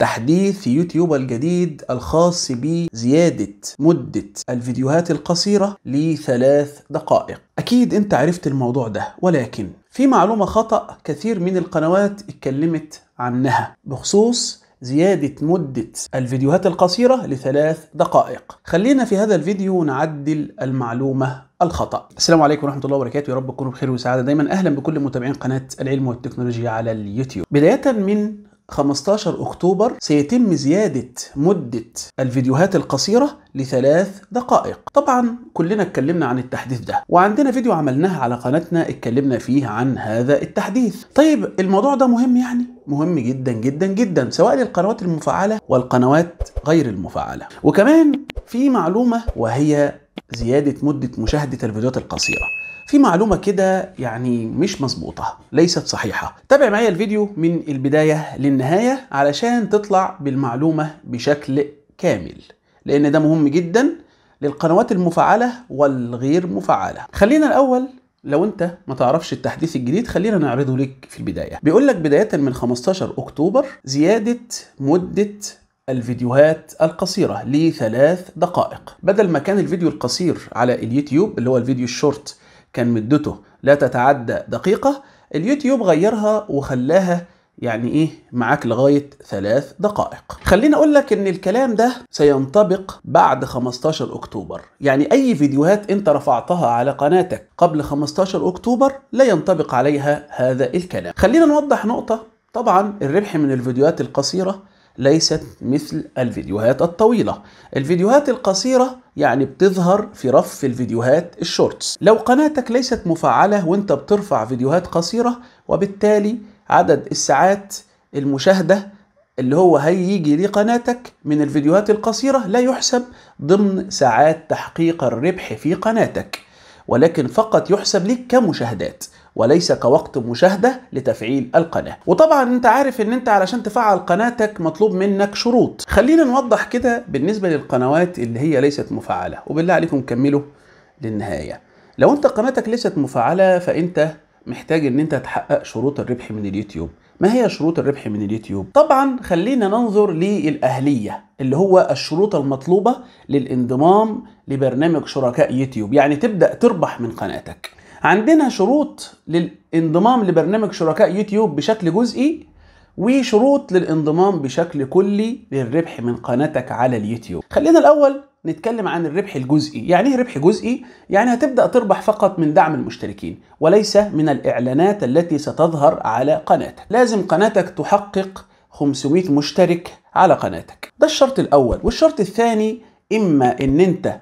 تحديث يوتيوب الجديد الخاص بزيادة مدة الفيديوهات القصيرة لثلاث دقائق أكيد أنت عرفت الموضوع ده ولكن في معلومة خطأ كثير من القنوات اتكلمت عنها بخصوص زيادة مدة الفيديوهات القصيرة لثلاث دقائق خلينا في هذا الفيديو نعدل المعلومة الخطأ السلام عليكم ورحمة الله وبركاته يا رب تكونوا بخير وسعادة دايما أهلا بكل متابعين قناة العلم والتكنولوجيا على اليوتيوب بداية من 15 أكتوبر سيتم زيادة مدة الفيديوهات القصيرة لثلاث دقائق طبعا كلنا اتكلمنا عن التحديث ده وعندنا فيديو عملناه على قناتنا اتكلمنا فيه عن هذا التحديث طيب الموضوع ده مهم يعني مهم جدا جدا جدا سواء للقنوات المفعلة والقنوات غير المفعلة وكمان في معلومة وهي زيادة مدة مشاهدة الفيديوهات القصيرة في معلومة كده يعني مش مظبوطة ليست صحيحة تابع معايا الفيديو من البداية للنهاية علشان تطلع بالمعلومة بشكل كامل لأن ده مهم جدا للقنوات المفعلة والغير مفعلة خلينا الأول لو انت ما تعرفش التحديث الجديد خلينا نعرضه لك في البداية بيقول لك بداية من 15 أكتوبر زيادة مدة الفيديوهات القصيرة لثلاث دقائق بدل ما كان الفيديو القصير على اليوتيوب اللي هو الفيديو الشورت كان مدته لا تتعدى دقيقة اليوتيوب غيرها وخلاها يعني ايه معاك لغاية ثلاث دقائق خليني اقول لك ان الكلام ده سينطبق بعد 15 اكتوبر يعني اي فيديوهات انت رفعتها على قناتك قبل 15 اكتوبر لا ينطبق عليها هذا الكلام خلينا نوضح نقطة طبعا الربح من الفيديوهات القصيرة ليست مثل الفيديوهات الطويلة الفيديوهات القصيرة يعني بتظهر في رف الفيديوهات الشورتس لو قناتك ليست مفعلة وانت بترفع فيديوهات قصيرة وبالتالي عدد الساعات المشاهدة اللي هو هيجي لقناتك من الفيديوهات القصيرة لا يحسب ضمن ساعات تحقيق الربح في قناتك ولكن فقط يحسب لك كمشاهدات وليس كوقت مشاهدة لتفعيل القناة وطبعا انت عارف ان انت علشان تفعل قناتك مطلوب منك شروط خلينا نوضح كده بالنسبة للقنوات اللي هي ليست مفعلة وبالله عليكم كملوا للنهاية لو انت قناتك ليست مفعلة فانت محتاج ان انت تحقق شروط الربح من اليوتيوب ما هي شروط الربح من اليوتيوب طبعا خلينا ننظر للاهليه اللي هو الشروط المطلوبه للانضمام لبرنامج شركاء يوتيوب يعني تبدا تربح من قناتك عندنا شروط للانضمام لبرنامج شركاء يوتيوب بشكل جزئي وشروط للانضمام بشكل كلي للربح من قناتك على اليوتيوب خلينا الاول نتكلم عن الربح الجزئي يعني ايه ربح جزئي يعني هتبدا تربح فقط من دعم المشتركين وليس من الاعلانات التي ستظهر على قناتك لازم قناتك تحقق 500 مشترك على قناتك ده الشرط الاول والشرط الثاني اما ان انت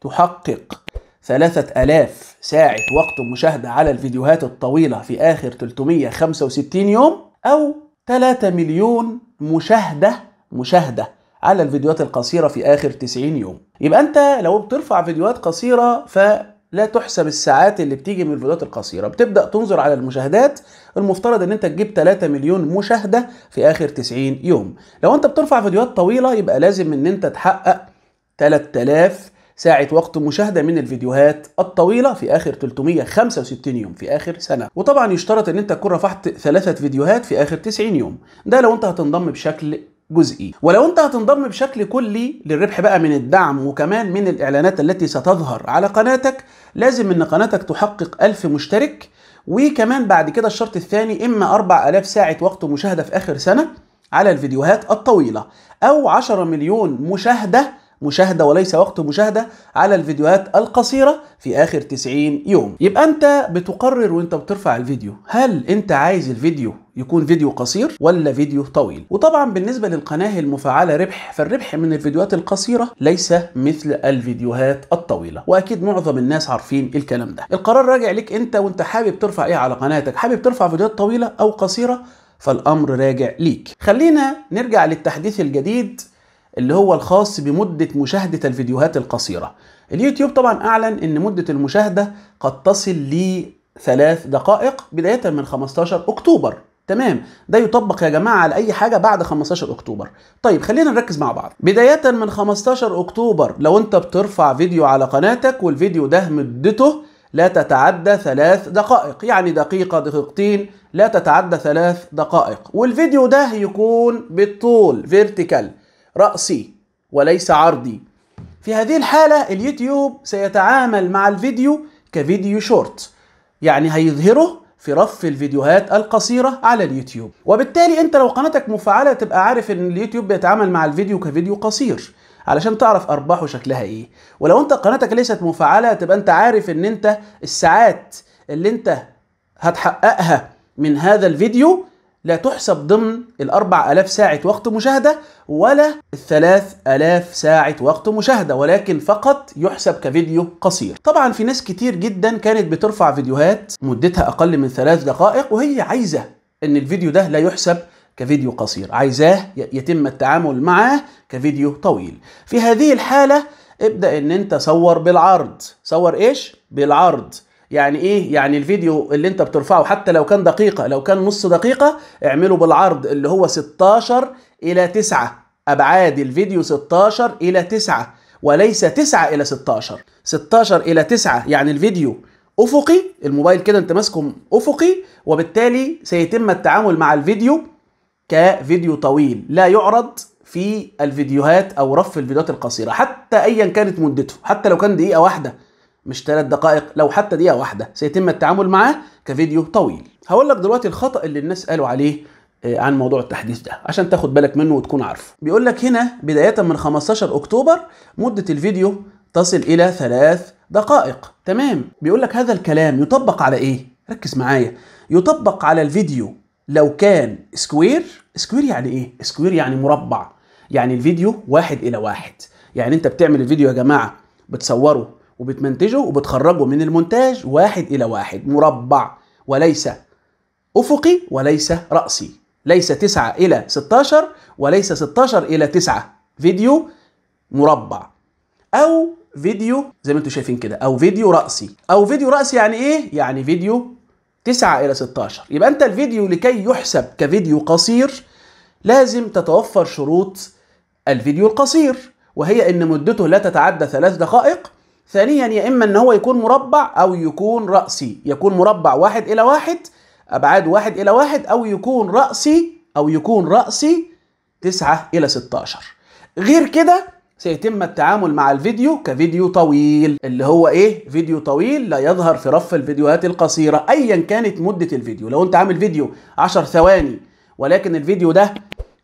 تحقق ثلاثة ألاف ساعة وقت مشاهدة على الفيديوهات الطويلة في آخر 365 يوم أو 3 مليون مشاهدة مشاهدة على الفيديوهات القصيرة في آخر 90 يوم يبقى أنت لو بترفع فيديوهات قصيرة فلا تحسب الساعات اللي بتيجي من الفيديوهات القصيرة بتبدأ تنظر على المشاهدات المفترض ان انت تجيب 3 مليون مشاهدة في آخر 90 يوم لو انت بترفع فيديوهات طويلة يبقى لازم ان انت تحقق 3000 ساعة وقت مشاهدة من الفيديوهات الطويلة في آخر 365 يوم في آخر سنة وطبعا يشترط أن أنت تكون رفعت ثلاثة فيديوهات في آخر 90 يوم ده لو أنت هتنضم بشكل جزئي ولو انت هتنضم بشكل كلي للربح بقى من الدعم وكمان من الاعلانات التي ستظهر على قناتك لازم ان قناتك تحقق 1000 مشترك وكمان بعد كده الشرط الثاني اما 4000 ساعه وقت مشاهده في اخر سنه على الفيديوهات الطويله او 10 مليون مشاهده مشاهدة وليس وقت مشاهدة على الفيديوهات القصيرة في آخر 90 يوم يبقى أنت بتقرر وأنت بترفع الفيديو هل أنت عايز الفيديو يكون فيديو قصير ولا فيديو طويل وطبعا بالنسبه للقناه المفعله ربح فالربح من الفيديوهات القصيره ليس مثل الفيديوهات الطويله واكيد معظم الناس عارفين الكلام ده القرار راجع لك انت وانت حابب ترفع ايه على قناتك حابب ترفع فيديوهات طويله او قصيره فالامر راجع ليك خلينا نرجع للتحديث الجديد اللي هو الخاص بمدة مشاهدة الفيديوهات القصيرة اليوتيوب طبعا أعلن أن مدة المشاهدة قد تصل لثلاث دقائق بداية من 15 أكتوبر تمام ده يطبق يا جماعه على اي حاجه بعد 15 اكتوبر طيب خلينا نركز مع بعض بدايه من 15 اكتوبر لو انت بترفع فيديو على قناتك والفيديو ده مدته لا تتعدى ثلاث دقائق يعني دقيقة دقيقتين لا تتعدى ثلاث دقائق والفيديو ده يكون بالطول فيرتيكال رأسي وليس عرضي في هذه الحالة اليوتيوب سيتعامل مع الفيديو كفيديو شورت يعني هيظهره في رف الفيديوهات القصيرة على اليوتيوب وبالتالي انت لو قناتك مفعلة تبقى عارف ان اليوتيوب بيتعامل مع الفيديو كفيديو قصير علشان تعرف ارباحه شكلها ايه ولو انت قناتك ليست مفعلة تبقى انت عارف ان انت الساعات اللي انت هتحققها من هذا الفيديو لا تحسب ضمن الأربع ألاف ساعة وقت مشاهدة ولا الثلاث ألاف ساعة وقت مشاهدة ولكن فقط يحسب كفيديو قصير طبعا في ناس كتير جدا كانت بترفع فيديوهات مدتها أقل من ثلاث دقائق وهي عايزة أن الفيديو ده لا يحسب كفيديو قصير عايزاه يتم التعامل معاه كفيديو طويل في هذه الحالة ابدأ ان انت صور بالعرض صور ايش؟ بالعرض يعني ايه يعني الفيديو اللي انت بترفعه حتى لو كان دقيقه لو كان نص دقيقه اعمله بالعرض اللي هو 16 الى 9 ابعاد الفيديو 16 الى 9 وليس 9 الى 16 16 الى 9 يعني الفيديو افقي الموبايل كده انت ماسكه افقي وبالتالي سيتم التعامل مع الفيديو كفيديو طويل لا يعرض في الفيديوهات او رف الفيديوهات القصيره حتى ايا كانت مدته حتى لو كان دقيقه واحده مش ثلاث دقائق لو حتى دقيقة واحدة سيتم التعامل معاه كفيديو طويل هقول لك دلوقتي الخطأ اللي الناس قالوا عليه آه، عن موضوع التحديث ده عشان تاخد بالك منه وتكون عارفه بيقول لك هنا بداية من 15 أكتوبر مدة الفيديو تصل إلى ثلاث دقائق تمام بيقول لك هذا الكلام يطبق على إيه؟ ركز معايا يطبق على الفيديو لو كان سكوير سكوير يعني إيه؟ سكوير يعني مربع يعني الفيديو واحد إلى واحد يعني أنت بتعمل الفيديو يا جماعة بتصوره وبتمنتجه وبتخرجه من المونتاج واحد إلى واحد مربع وليس أفقي وليس رأسي ليس 9 إلى 16 وليس 16 إلى 9 فيديو مربع أو فيديو زي ما انتم شايفين كده أو فيديو رأسي أو فيديو رأسي يعني إيه؟ يعني فيديو 9 إلى 16 يبقى أنت الفيديو لكي يحسب كفيديو قصير لازم تتوفر شروط الفيديو القصير وهي ان مدته لا تتعدى ثلاث دقائق ثانيا يا اما ان هو يكون مربع او يكون راسي يكون مربع واحد الى واحد ابعاد واحد الى واحد او يكون راسي او يكون راسي 9 الى 16 غير كده سيتم التعامل مع الفيديو كفيديو طويل اللي هو ايه فيديو طويل لا يظهر في رف الفيديوهات القصيره ايا كانت مده الفيديو لو انت عامل فيديو 10 ثواني ولكن الفيديو ده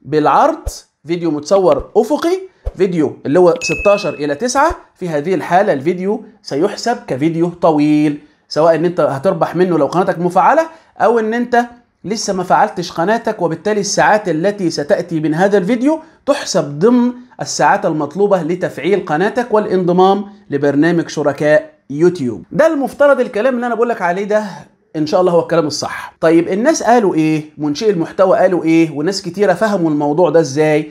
بالعرض فيديو متصور افقي فيديو اللي هو 16 إلى 9 في هذه الحالة الفيديو سيحسب كفيديو طويل سواء ان انت هتربح منه لو قناتك مفعلة او ان انت لسه ما فعلتش قناتك وبالتالي الساعات التي ستأتي من هذا الفيديو تحسب ضمن الساعات المطلوبة لتفعيل قناتك والانضمام لبرنامج شركاء يوتيوب ده المفترض الكلام اللي انا بقول لك عليه ده ان شاء الله هو الكلام الصح طيب الناس قالوا ايه منشئ المحتوى قالوا ايه وناس كتيره فهموا الموضوع ده ازاي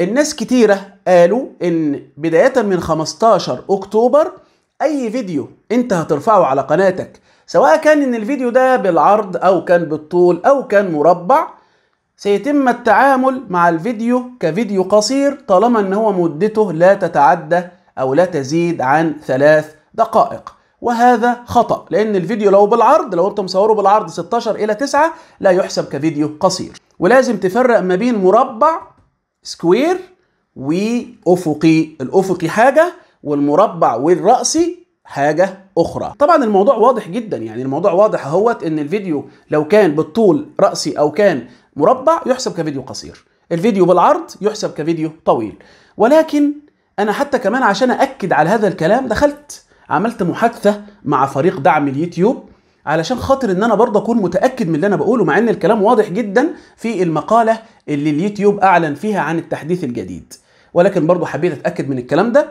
الناس كتيره قالوا ان بداية من 15 اكتوبر اي فيديو انت هترفعه على قناتك سواء كان ان الفيديو ده بالعرض او كان بالطول او كان مربع سيتم التعامل مع الفيديو كفيديو قصير طالما ان هو مدته لا تتعدى او لا تزيد عن ثلاث دقائق وهذا خطأ لأن الفيديو لو بالعرض لو أنت مصوره بالعرض 16 إلى 9 لا يحسب كفيديو قصير ولازم تفرق ما بين مربع سكوير وافقي الافقي حاجه والمربع والراسي حاجه اخرى طبعا الموضوع واضح جدا يعني الموضوع واضح اهوت ان الفيديو لو كان بالطول راسي او كان مربع يحسب كفيديو قصير الفيديو بالعرض يحسب كفيديو طويل ولكن انا حتى كمان عشان اكد على هذا الكلام دخلت عملت محادثه مع فريق دعم اليوتيوب علشان خاطر ان انا برضه اكون متاكد من اللي انا بقوله مع ان الكلام واضح جدا في المقاله اللي اليوتيوب اعلن فيها عن التحديث الجديد ولكن برضو حبيت اتاكد من الكلام ده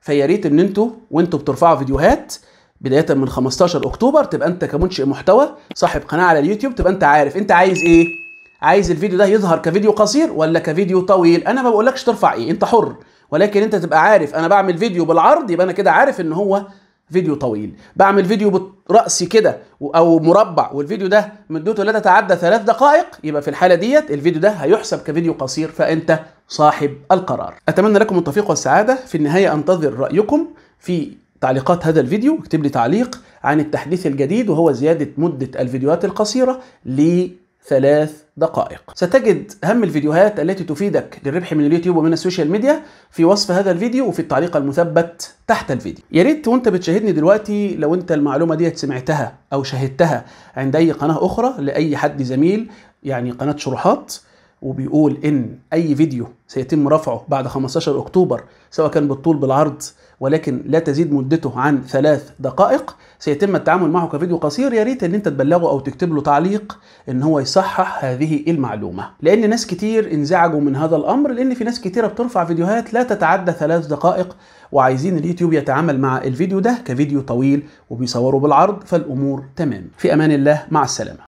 فيا ريت ان انتوا وانتوا بترفعوا فيديوهات بدايه من 15 اكتوبر تبقى انت كمنشئ محتوى صاحب قناه على اليوتيوب تبقى انت عارف انت عايز ايه عايز الفيديو ده يظهر كفيديو قصير ولا كفيديو طويل انا ما بقولكش ترفع ايه انت حر ولكن انت تبقى عارف انا بعمل فيديو بالعرض يبقى انا كده عارف ان هو فيديو طويل بعمل فيديو رأسي كده او مربع والفيديو ده مدته لا تتعدى ثلاث دقائق يبقى في الحاله ديت الفيديو ده هيحسب كفيديو قصير فانت صاحب القرار اتمنى لكم التوفيق والسعاده في النهايه انتظر رايكم في تعليقات هذا الفيديو اكتب لي تعليق عن التحديث الجديد وهو زياده مده الفيديوهات القصيره ل ثلاث دقائق ستجد هم الفيديوهات التي تفيدك للربح من اليوتيوب ومن السوشيال ميديا في وصف هذا الفيديو وفي التعليق المثبت تحت الفيديو يا ريت وانت بتشاهدني دلوقتي لو انت المعلومه ديت سمعتها او شاهدتها عند اي قناه اخرى لاي حد زميل يعني قناه شروحات وبيقول ان اي فيديو سيتم رفعه بعد 15 اكتوبر سواء كان بالطول بالعرض ولكن لا تزيد مدته عن ثلاث دقائق سيتم التعامل معه كفيديو قصير يا ريت ان انت تبلغه او تكتب له تعليق ان هو يصحح هذه المعلومه لان ناس كتير انزعجوا من هذا الامر لان في ناس كتيره بترفع فيديوهات لا تتعدى ثلاث دقائق وعايزين اليوتيوب يتعامل مع الفيديو ده كفيديو طويل وبيصوره بالعرض فالامور تمام في امان الله مع السلامه